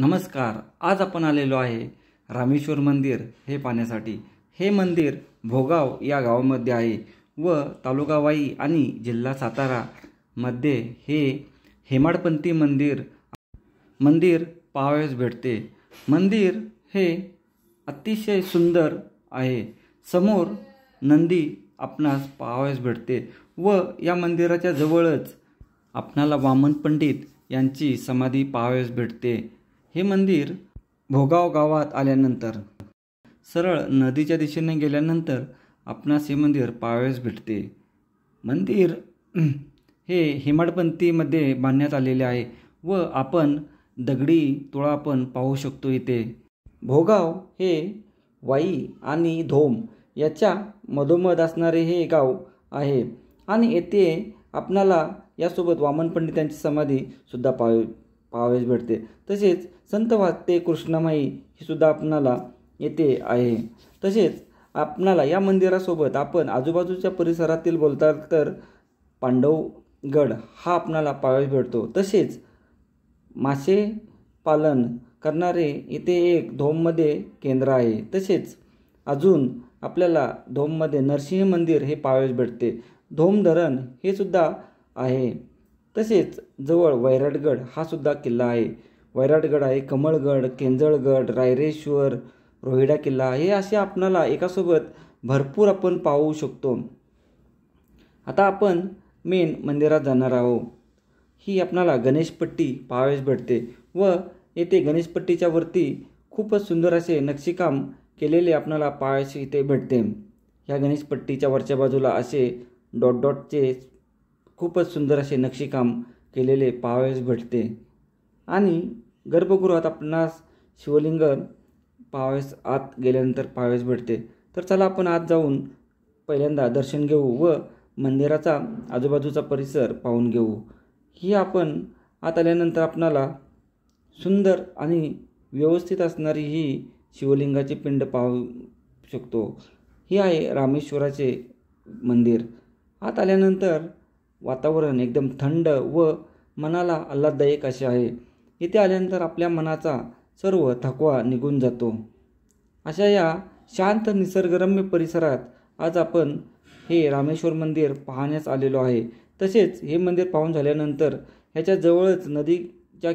नमस्कार आज आपण आलेलो आहे रामेश्वर मंदिर हे पाहण्यासाठी हे मंदिर भोगाव या गावामध्ये आहे व तालुकावाई आणि जिल्हा सातारामध्ये हे हेमाडपंथी मंदिर मंदिर पाहावेस भेटते मंदिर हे अतिशय सुंदर आहे समोर नंदी आपणास पाहावेस भेटते व या मंदिराच्या जवळच आपणाला वामन पंडित यांची समाधी पाहावेस भेटते हे मंदिर भोगाव गावात आल्यानंतर सरळ नदीच्या दिशेने गेल्यानंतर आपणास हे मंदिर पाळवेस भेटते मंदिर हे हेमाडपंथीमध्ये बांधण्यात आलेले आहे व आपण दगडी तुळा आपण पाहू शकतो इथे भोगाव हे वाई आणि धोम याच्या मधोमध असणारे हे गाव आहे आणि येथे आपणाला यासोबत वामन पंडितांची समाधीसुद्धा पाहावी पावेश भेटते तसेच संत वाक्ते कृष्णामाई ही सुद्धा आपणाला येथे आहे तसेच आपणाला या मंदिरासोबत आपण आजूबाजूच्या परिसरातील बोलतात तर पांडवगड हा आपणाला पाहावेच भेटतो तसेच मासे पालन करणारे येथे एक धोममध्ये केंद्र आहे तसेच अजून आपल्याला धोममध्ये नरसिंह मंदिर हे पाहावेच भेटते धोम धरण हे सुद्धा आहे तसेच जवळ वैराटगड हा सुद्धा किल्ला आहे वैराटगड आहे कमळगड केंजळगड रायरेश्वर रोहिडा किल्ला हे असे आपणाला एकासोबत भरपूर आपण पाहू शकतो आता आपण मेन मंदिरात जाणार आहोत ही आपणाला गणेशपट्टी पाहावेस भेटते व येथे गणेशपट्टीच्या वरती खूपच सुंदर असे नक्षीकाम केलेले आपणाला पाहायचे इथे भेटते ह्या गणेशपट्टीच्या वरच्या बाजूला असे डॉट डॉटचे खूपच सुंदर असे नक्षीकाम केलेले पाहावयास भेटते आणि गर्भगृहात आपणास शिवलिंग पाहावयास आत गेल्यानंतर पाहावयास भेटते तर चला आपण आत जाऊन पहिल्यांदा दर्शन घेऊ व मंदिराचा आजूबाजूचा परिसर पाहून घेऊ ही आपण आत आल्यानंतर आपणाला सुंदर आणि व्यवस्थित असणारी ही शिवलिंगाचे पिंड पाहू शकतो ही आहे रामेश्वराचे मंदिर आत आल्यानंतर वातावरण एकदम थंड व मनाला आल्हाददायक असे आहे इथे आल्यानंतर आपल्या मनाचा सर्व थकवा निघून जातो अशा या शांत निसर्गरम्य परिसरात आज आपण हे रामेश्वर मंदिर पाहण्यास आलेलो आहे तसेच हे मंदिर पाहून झाल्यानंतर ह्याच्या जवळच नदीच्या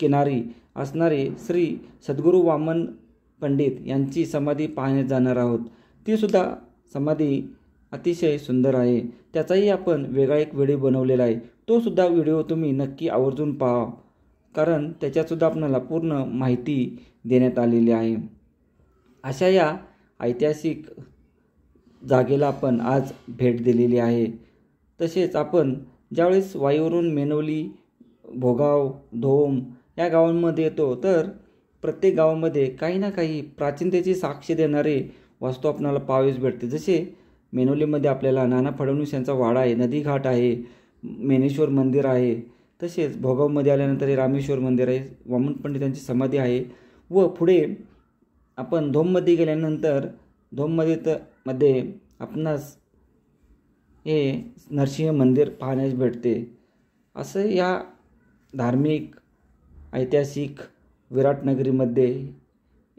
किनारी असणारे श्री सद्गुरू वामन पंडित यांची समाधी पाहण्यात जाणार आहोत तीसुद्धा समाधी अतिशय सुंदर आहे त्याचाही आपण वेगळा एक व्हिडिओ बनवलेला आहे तो सुद्धा व्हिडिओ तुम्ही नक्की आवर्जून पहा कारण त्याच्यातसुद्धा आपल्याला पूर्ण माहिती देण्यात आलेली आहे अशा या ऐतिहासिक जागेला आपण आज भेट दिलेली आहे तसेच आपण ज्यावेळेस वायूवरून मेनोली भोगाव धोम या गावांमध्ये येतो तर प्रत्येक गावामध्ये काही ना काही प्राचीनतेची साक्ष देणारे वास्तू आपणाला पावेस भेटते जसे मेनोलीमध्ये आपल्याला नाना फडणवीस यांचा वाडा आहे नदीघाट आहे मेनेश्वर मंदिर आहे तसेच भोगावमध्ये आल्यानंतर हे रामेश्वर मंदिर आहे वामन पंडित यांची समाधी आहे व पुढे आपण धोममध्ये गेल्यानंतर धोममध्ये तर मध्ये आपणास हे नरसिंह मंदिर पाहण्यास भेटते असं या धार्मिक ऐतिहासिक विराटनगरीमध्ये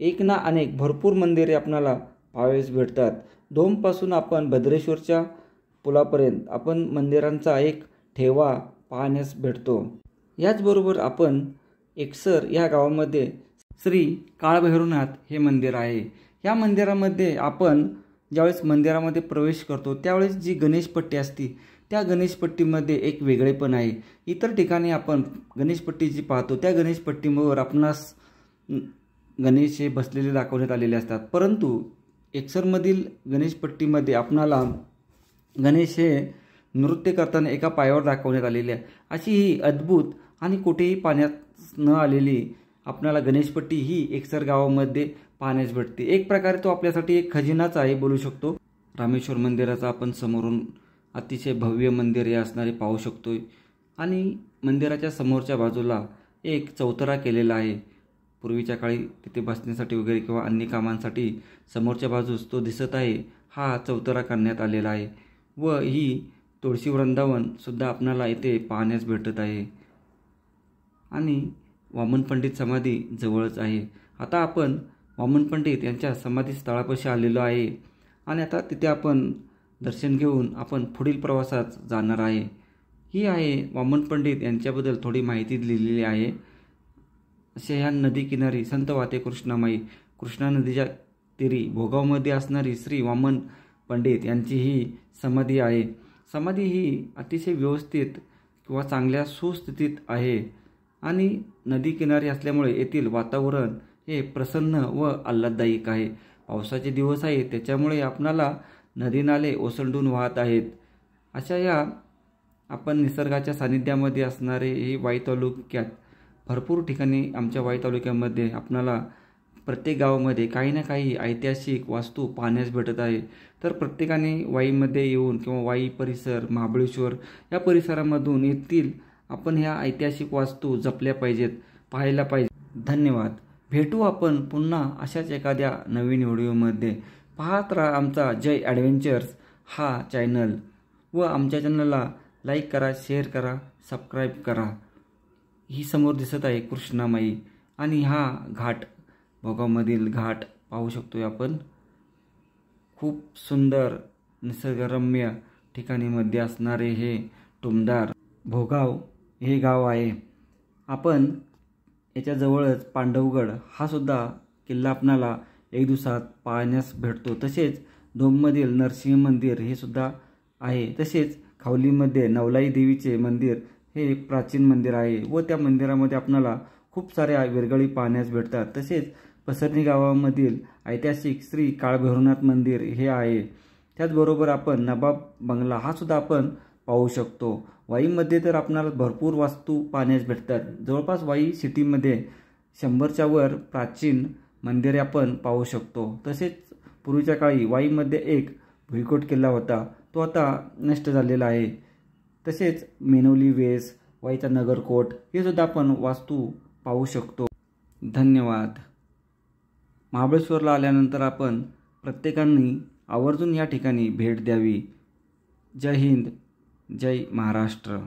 एक ना अनेक भरपूर मंदिरे आपणाला पाहावेस भेटतात दोमपासून आपण भद्रेश्वरच्या पुलापर्यंत आपण मंदिरांचा एक ठेवा पाहण्यास भेटतो याचबरोबर आपण एकसर या गावामध्ये श्री काळभैरवनाथ हे मंदिर आहे या मंदिरामध्ये आपण ज्यावेळेस मंदिरामध्ये प्रवेश करतो त्यावेळेस जी गणेशपट्टी असते त्या गणेशपट्टीमध्ये एक वेगळेपण आहे इतर ठिकाणी आपण गणेशपट्टी जी पाहतो त्या गणेशपट्टीवर आपणास गणेश हे बसलेले दाखवण्यात आलेले असतात परंतु एक्सरमधील गणेशपट्टीमध्ये आपणाला गणेश हे नृत्य करताना एका पायावर दाखवण्यात आलेले आहे अशी ही अद्भुत आणि कुठेही पाण्यात न आलेली आपणाला गणेशपट्टी ही एकसर गावामध्ये पाहण्यास भेटते एक प्रकारे तो आपल्यासाठी एक खजिनाच आहे बोलू शकतो रामेश्वर मंदिराचा आपण समोरून अतिशय भव्य मंदिर हे असणारे पाहू शकतो आणि मंदिराच्या समोरच्या बाजूला एक चौतरा केलेला आहे पूर्वीच्या काळी तिथे बसण्यासाठी वगैरे किंवा अन्य कामांसाठी समोरच्या बाजूस तो दिसत आहे हा चौतरा करण्यात आलेला आहे व ही तुळशी वृंदावनसुद्धा आपणाला येथे पाहण्यास भेटत आहे आणि वामन पंडित समाधी जवळच आहे आता आपण वामन पंडित यांच्या समाधी स्थळापाशी आलेलो आहे आणि आता तिथे आपण दर्शन घेऊन आपण पुढील प्रवासात जाणार आहे ही आहे वामन पंडित यांच्याबद्दल थोडी माहिती दिलेली आहे अशा या नदीकिनारी संत वाते कृष्णामाई कृष्णा नदीच्या तिरी भोगावमध्ये असणारी श्री वामन पंडित यांची ही समाधी आहे समाधी ही अतिशय व्यवस्थित किंवा चांगल्या सुस्थितीत आहे आणि नदीकिनारी असल्यामुळे येथील वातावरण हे प्रसन्न व आल्हाददायक आहे पावसाचे दिवस आहे त्याच्यामुळे आपणाला नदी नाले ओसंडून वाहत आहेत अशा या आपण निसर्गाच्या सानिध्यामध्ये असणारे हे वाई तालुक्यात भरपूर ठिकाणी आमच्या वाई तालुक्यामध्ये आपणाला प्रत्येक गावामध्ये काही ना काही ऐतिहासिक वास्तू पाहण्यास भेटत आहे तर प्रत्येकाने वाईमध्ये येऊन किंवा वाई परिसर महाबळेश्वर या परिसरामधून येथील आपण ह्या ऐतिहासिक वास्तू जपल्या पाहिजेत पाहायला पाहिजे धन्यवाद भेटू आपण पुन्हा अशाच एखाद्या नवीन व्हिडिओमध्ये पाहत राहा आमचा जय ॲडव्हेंचर्स हा चॅनल व आमच्या चॅनलला लाईक करा शेअर करा सबस्क्राईब करा ही समोर दिसत आहे कृष्णामाई आणि हा घाट भोगावमधील घाट पाहू शकतो आपण खूप सुंदर निसर्गरम्य ठिकाणीमध्ये असणारे हे टुमदार भोगाव हे गाव आहे आपण याच्याजवळच पांडवगड हा सुद्धा किल्ला आपणाला एक दिवसात पाहण्यास भेटतो तसेच डोममधील नरसिंह मंदिर हे सुद्धा आहे तसेच खावलीमध्ये नवलाई देवीचे मंदिर हे एक प्राचीन मंदिर आहे व त्या मंदिरामध्ये आपणाला खूप साऱ्या विरगळी पाहण्यास भेटतात तसेच पसरणी गावामधील ऐतिहासिक श्री काळभैरवनाथ मंदिर हे आहे त्याचबरोबर आपण नबाब बंगला हा सुद्धा आपण पाहू शकतो वाईमध्ये तर आपणाला भरपूर वास्तू पाहण्यास भेटतात जवळपास वाई सिटीमध्ये शंभरच्या वर प्राचीन मंदिरे आपण पाहू शकतो तसेच पूर्वीच्या काळी वाईमध्ये एक भुईकोट किल्ला होता तो आता नष्ट झालेला आहे तसेच मेनोली वेस वाईचा नगरकोट हे सुद्धा आपण वास्तू पाहू शकतो धन्यवाद महाबळेश्वरला आल्यानंतर आपण प्रत्येकांनी आवर्जून या ठिकाणी भेट द्यावी जय हिंद जय महाराष्ट्र